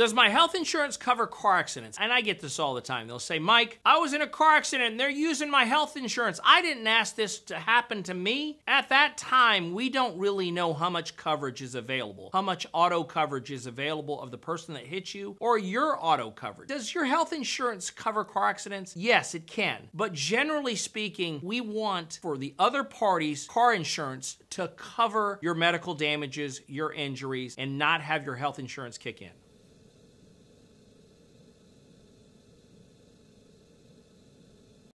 Does my health insurance cover car accidents? And I get this all the time. They'll say, Mike, I was in a car accident and they're using my health insurance. I didn't ask this to happen to me. At that time, we don't really know how much coverage is available, how much auto coverage is available of the person that hit you or your auto coverage. Does your health insurance cover car accidents? Yes, it can. But generally speaking, we want for the other party's car insurance to cover your medical damages, your injuries, and not have your health insurance kick in.